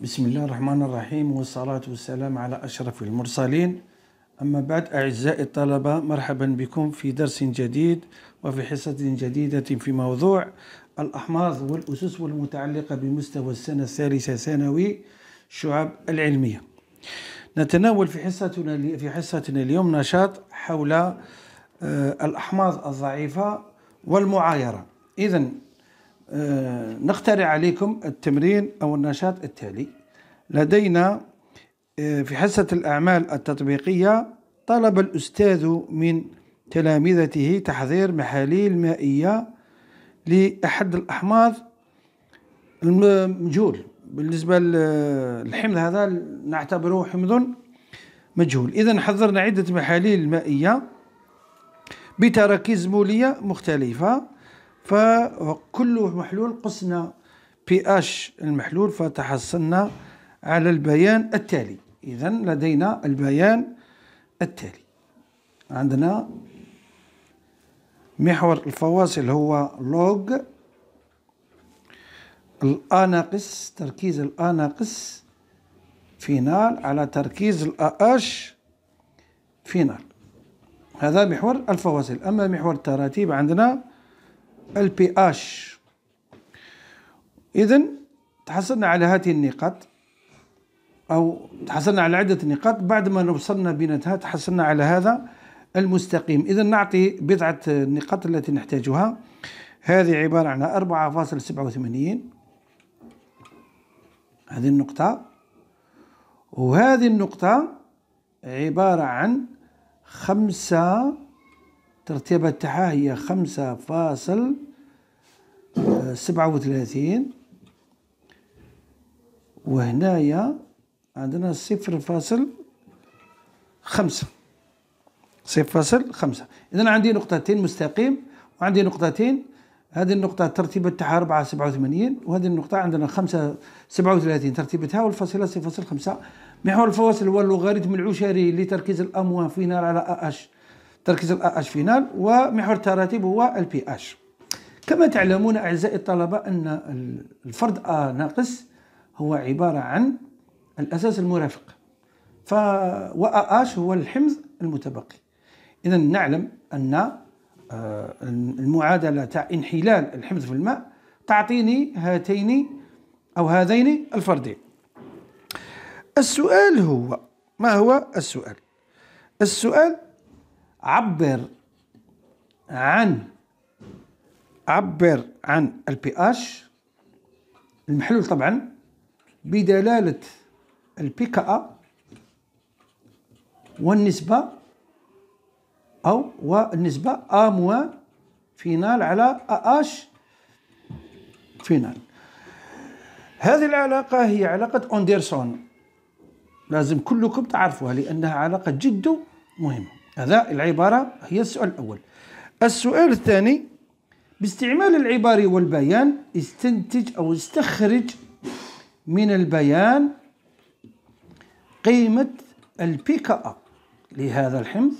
بسم الله الرحمن الرحيم والصلاة والسلام على أشرف المرسلين أما بعد أعزائي الطلبة مرحبا بكم في درس جديد وفي حصة جديدة في موضوع الأحماض والأسس والمتعلقة بمستوى السنة الثالثة ثانوي شعب العلمية نتناول في حصتنا في حصتنا اليوم نشاط حول آه، الأحماض الضعيفة والمعايرة إذا آه، نقترح عليكم التمرين أو النشاط التالي لدينا آه، في حصة الأعمال التطبيقية طلب الأستاذ من تلامذته تحضير محاليل مائية لأحد الأحماض المجهول بالنسبة للحمض هذا نعتبره حمض مجهول إذا حضرنا عدة محاليل مائية بتراكيز مولية مختلفة فكل محلول قسنا بي اش المحلول فتحصلنا على البيان التالي اذا لدينا البيان التالي عندنا محور الفواصل هو لوج الأ ناقص تركيز الأ ناقص فينال على تركيز الأ أش فينال هذا محور الفواصل أما محور التراتيب عندنا البي اش اذا تحصلنا على هذه النقاط او تحصلنا على عده نقاط بعد ما وصلنا بنتها تحصلنا على هذا المستقيم اذا نعطي بضعه النقاط التي نحتاجها هذه عباره عن 4.87 هذه النقطه وهذه النقطه عباره عن خمسة تاعها هي خمسة فاصل آه، سبعة وثلاثين وهنايا عندنا صفر فاصل خمسة صفر فاصل خمسة إذا عندي نقطتين مستقيم وعندي نقطتين هذه النقطة تاعها ربعة سبعة وثمانين وهذه النقطة عندنا خمسة سبعة وثلاثين ترتيبتها والفاصلة صفر فاصل خمسة محور الفواصل هو اللوغاريتم العشري لتركيز الأموال في نار على أ اش تركيز الـ اش فينال ومحور التراتيب هو البي اش كما تعلمون اعزائي الطلبه ان الفرد ا ناقص هو عباره عن الاساس المرافق ف و اش هو الحمض المتبقي اذا نعلم ان آه، المعادله تاع انحلال الحمض في الماء تعطيني هاتين او هذين الفردين السؤال هو ما هو السؤال السؤال عبر عن عبر عن البي اش المحلول طبعا بدلالة البي كا والنسبة أو والنسبة أ موان فينال على أش فينال هذه العلاقة هي علاقة أندرسون لازم كلكم تعرفوها لأنها علاقة جد مهمة هذا العبارة هي السؤال الأول السؤال الثاني باستعمال العبارة والبيان استنتج أو استخرج من البيان قيمة البيكا لهذا الحمض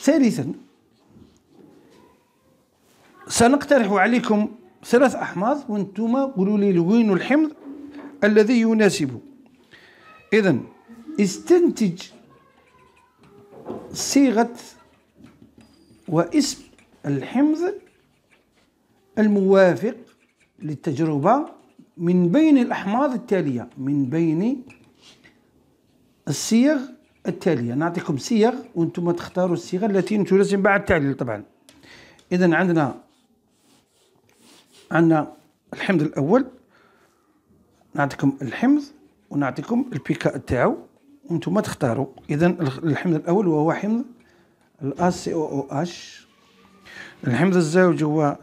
ثالثا سنقترح عليكم ثلاث أحماض وانتم قولوا لي وين الحمض الذي يناسبه إذا استنتج صيغة واسم الحمض الموافق للتجربة من بين الأحماض التالية من بين الصيغ التالية نعطيكم صيغ وانتم تختاروا الصيغة التي تناسب بعد التعليل طبعا إذا عندنا عندنا الحمض الأول نعطيكم الحمض ونعطيكم البيكا تاعو وانتم تختاروا اذا الحمض الاول وهو حمض ال سي او او اش الحمض الزوج هو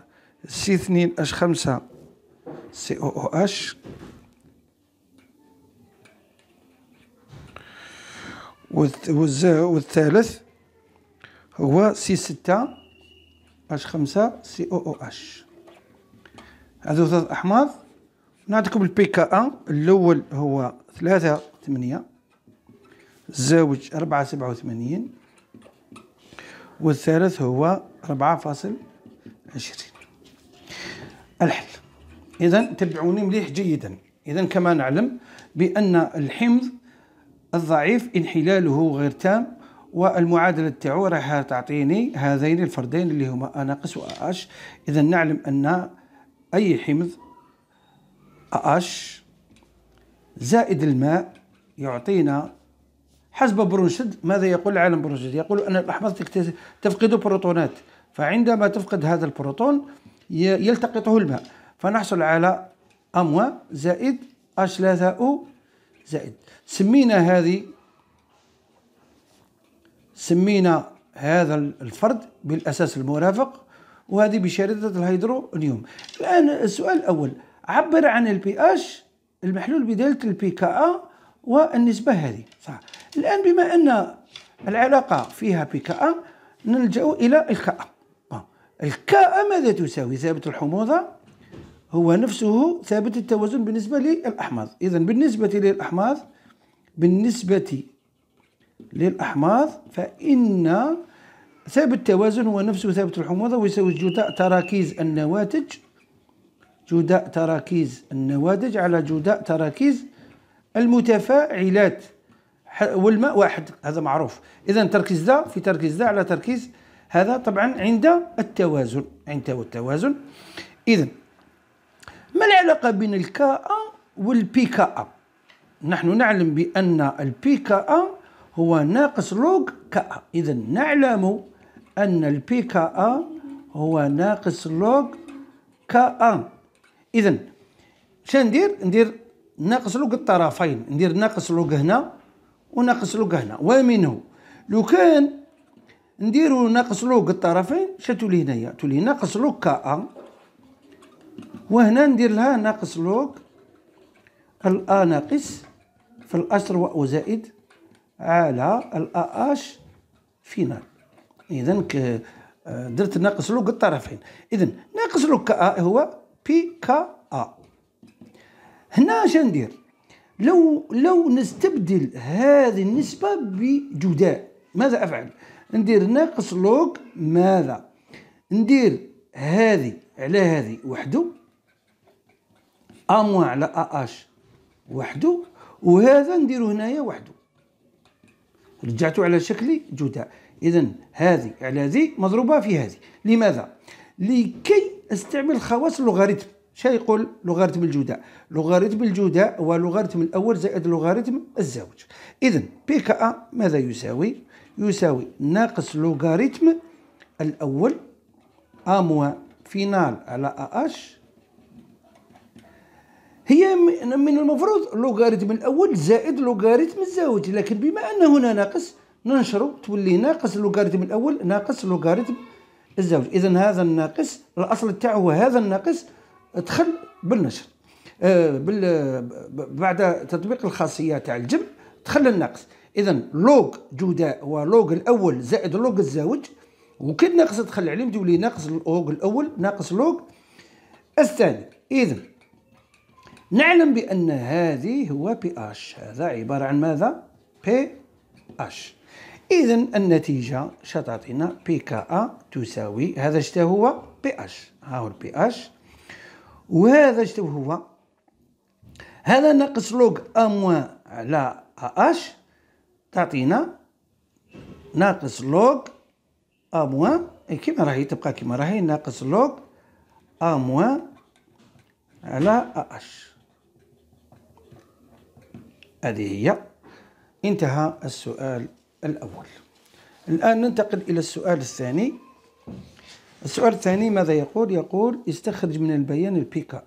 سي 2 اش 5 سي او او اش والثالث هو سي 6 اش 5 سي او او اش هذو ثلاث احماض نعطيكم البي كا ان الاول هو ثلاثة ثمانية زوج ربعة سبعة وثمانين والثالث هو ربعة فاصل عشرين الحل إذا تبعوني مليح جيدا إذا كما نعلم بأن الحمض الضعيف انحلاله غير تام والمعادلة تاعو راح تعطيني هذين الفردين اللي هما أناقص و إذا نعلم أن أي حمض أش زائد الماء يعطينا حسب برونشد ماذا يقول العالم برونشد يقول أن الأحماض تفقد بروتونات فعندما تفقد هذا البروتون يلتقطه الماء فنحصل على أموا زائد أش 3 أو زائد سمينا هذه سمينا هذا الفرد بالأساس المرافق وهذه بشريطة الهيدرونيوم الآن السؤال الأول عبر عن البي اش المحلول بدالة البي كا والنسبة هذه صح الآن بما أن العلاقة فيها بي كا نلجأ إلى الكاء آه. الكاء ماذا تساوي ثابت الحموضة هو نفسه ثابت التوازن بالنسبة للأحماض إذا بالنسبة للأحماض بالنسبة للأحماض فإن ثابت التوازن هو نفسه ثابت الحموضة ويساوي جداء تراكيز النواتج جداء تراكيز النواذج على جداء تراكيز المتفاعلات والماء واحد هذا معروف اذا تركيز ذا في تركيز ذا على تركيز هذا طبعا عند التوازن عند التوازن اذا ما العلاقه بين الكاء والبي كاء نحن نعلم بان البي كاء هو ناقص لوغ كاء اذا نعلم ان البي كاء هو ناقص لوغ كاء اذا شندير ندير ناقص لوك الطرفين ندير ناقص لوك هنا وناقص لوك هنا ومنه لو كان نديرو ناقص لوك الطرفين شتولي هنايا تولي ناقص لوك كا وهنا ندير لها ناقص لوك الأ ناقص في الأشر وأو زائد على الأ أش فينال إذا آه، درت ناقص لوك الطرفين إذا ناقص لوك كا هو بي كا ا هنا اش ندير لو لو نستبدل هذه النسبه بجداء ماذا افعل ندير ناقص لوغ ماذا ندير هذه على هذه وحده ا موان على ا اش وحده وهذا نديرو هنايا وحده رجعتو على شكل جداء اذا هذه على هذه مضروبه في هذه لماذا لكي استعمل خواص اللوغاريتم شنو يقول لوغاريتم الجوداء لوغاريتم الجوداء هو لوغاريتم الاول زائد لوغاريتم الزوج اذا بي كا ماذا يساوي يساوي ناقص لوغاريتم الاول اموا فينال على ا آه اش هي من المفروض لوغاريتم الاول زائد لوغاريتم الزوج لكن بما ان هنا ناقص ننشره تولي ناقص لوغاريتم الاول ناقص لوغاريتم الزوج اذا هذا الناقص الاصل تاعو هو هذا الناقص دخل بالنشر آه، بعد تطبيق الخاصيه تاع الجمع دخل الناقص اذا لوغ جوداء ولوغ الاول زائد لوغ الزوج وكي الناقص دخل عليهم تولي ناقص لوغ الاول ناقص لوغ الثاني اذا نعلم بان هذه هو بي اش هذا عباره عن ماذا بي اش اذا النتيجه شتعطينا بي كا تساوي هذا شتا هو بي اش ها هو البي اش وهذا شتا هو هذا ناقص لوغ ا موان على ا اش تعطينا ناقص لوغ ا موان كيما راهي تبقى كيما راهي ناقص لوغ ا موان على ا اش هذه هي انتهى السؤال الأول الآن ننتقل إلى السؤال الثاني السؤال الثاني ماذا يقول؟ يقول استخرج من البيان البي أ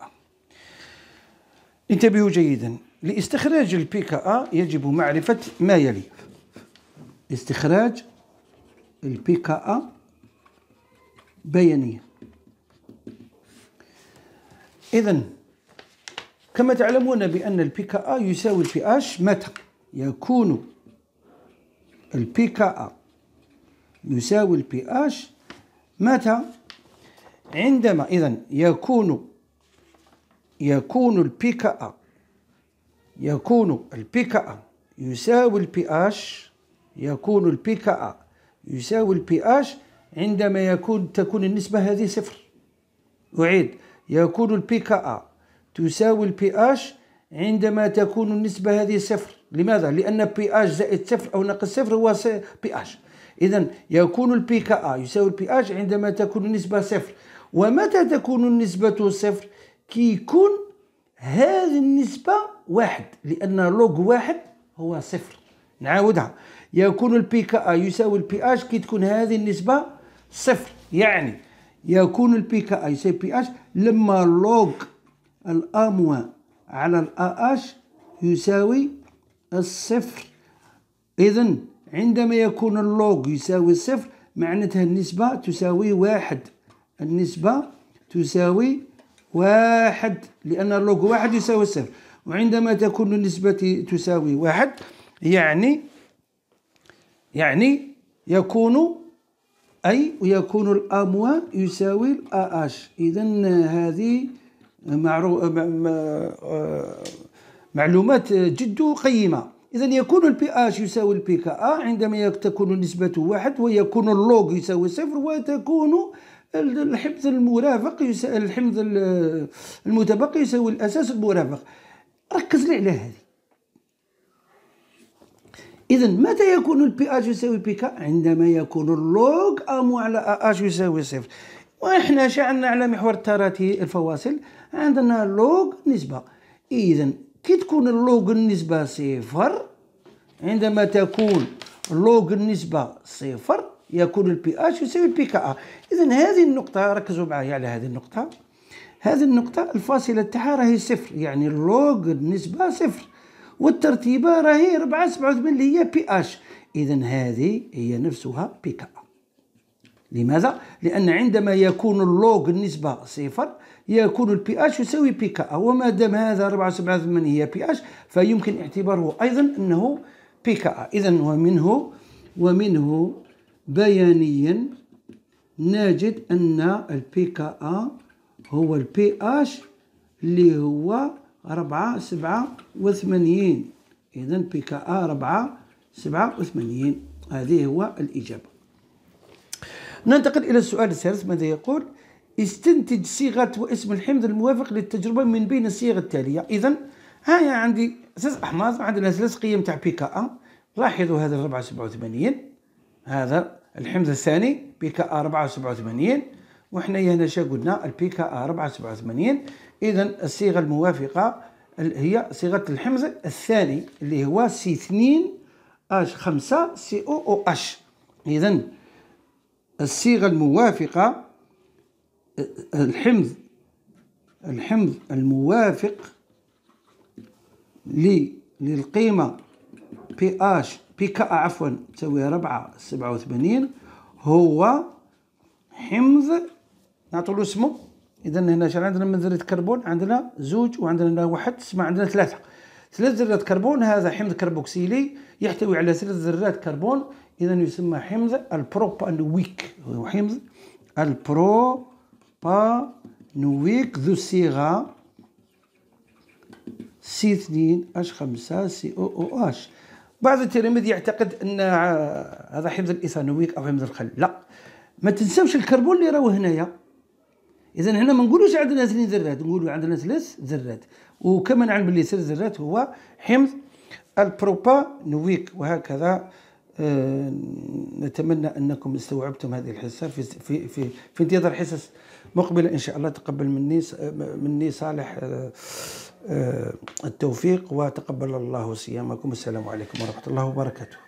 انتبهوا جيدا لاستخراج البي أ يجب معرفة ما يلي استخراج البي أ بيانية إذا كما تعلمون بأن البي أ يساوي البي اش متى يكون البي كا يساوي البي اش متى عندما اذا يكون يكون البي كا يكون البي كا يساوي البي اش يكون البي كا يساوي البي اش عندما يكون تكون النسبة هذه صفر أعيد يكون البي كا تساوي البي اش عندما تكون النسبة هذه صفر لماذا؟ لأن بي اش زائد صفر أو ناقص صفر هو بي اش إذا يكون البي كا يساوي البي اش عندما تكون النسبة صفر ومتى تكون النسبة صفر؟ كي يكون هذه النسبة واحد لأن لوج واحد هو صفر نعاودها يكون البي كا يساوي البي اش كي تكون هذه النسبة صفر يعني يكون البي كا يساوي بي اش لما لوج الأموا على الأ اش يساوي الصفر إذا عندما يكون اللوغ يساوي صفر معناتها النسبة تساوي واحد النسبة تساوي واحد لأن اللوغ واحد يساوي صفر وعندما تكون النسبة تساوي واحد يعني يعني يكون أي ويكون الأموا يساوي الآش إذا هذه معروف آه، معلومات جد قيمة إذا يكون البي اش يساوي البي كا عندما تكون نسبة واحد ويكون اللوج يساوي صفر وتكون الحمض المرافق يساوي الحمض المتبقي يساوي الأساس المرافق ركز لي على هذه إذا متى يكون البي اش يساوي البي كا عندما يكون اللوج أمو على اش يساوي صفر وإحنا شعلنا على محور التراتي الفواصل عندنا لوغ نسبة إذا كي تكون اللوغ النسبة صفر عندما تكون لوغ النسبة صفر يكون البي اتش يساوي بي كا إذا هذه النقطة ركزوا معايا على هذه النقطة هذه النقطة الفاصلة تاعها راهي صفر يعني اللوغ النسبة صفر والترتيبة راهي 4 87 اللي هي بي اش إذا هذه هي نفسها بي كا لماذا؟ لأن عندما يكون اللوغ النسبة صفر يكون البي اتش يساوي بي كا وما دام هذا 4.78 هي بي اتش فيمكن اعتباره ايضا انه بي كا اذا ومنه ومنه بيانيا نجد ان البي كا هو البي اتش اللي هو 4.87 اذا بي كا 4.87 هذه هو الاجابه ننتقل الى السؤال الثالث ماذا يقول استنتج صيغة واسم الحمض الموافق للتجربة من بين الصيغ التالية إذا هاي عندي ثلاث أحماض عندنا ثلاث قيم تاع بي كا لاحظوا هذا 84 هذا الحمض الثاني بي كا 84 وحنا هنا شا قلنا البي كا 84 إذا الصيغة الموافقة هي صيغة الحمض الثاني اللي هو سي 2 اش 5 سي او او اش إذا الصيغة الموافقة الحمض الحمض الموافق للقيمة بي اش بي كا عفوا تساوي سبعة وثمانين هو حمض نعطولو اسمه اذا هنا شحال عندنا من ذره كربون عندنا زوج وعندنا هنا واحد تسمى عندنا ثلاثه ثلاث ذرات كربون هذا حمض كربوكسيلي يحتوي على ثلاث ذرات كربون اذا يسمى حمض البروبانويك هو حمض البرو نويك ذو صيغه سي اثنين اش خمسة سي او او اش بعض التلاميذ يعتقد ان هذا حفظ الايثانويك او حفظ الخل لا ما تنساوش الكربون اللي راهو هنايا اذا هنا ما نقولوش عندنا اثنين ذرات نقولوا عندنا ثلاث ذرات وكما نعلم بلي ثلاث ذرات هو حمض البروبا نويك وهكذا نتمنى انكم استوعبتم هذه الحصه في في في, في انتظار حصص مقبله ان شاء الله تقبل مني مني صالح آه، آه، التوفيق وتقبل الله صيامكم السلام عليكم ورحمه الله وبركاته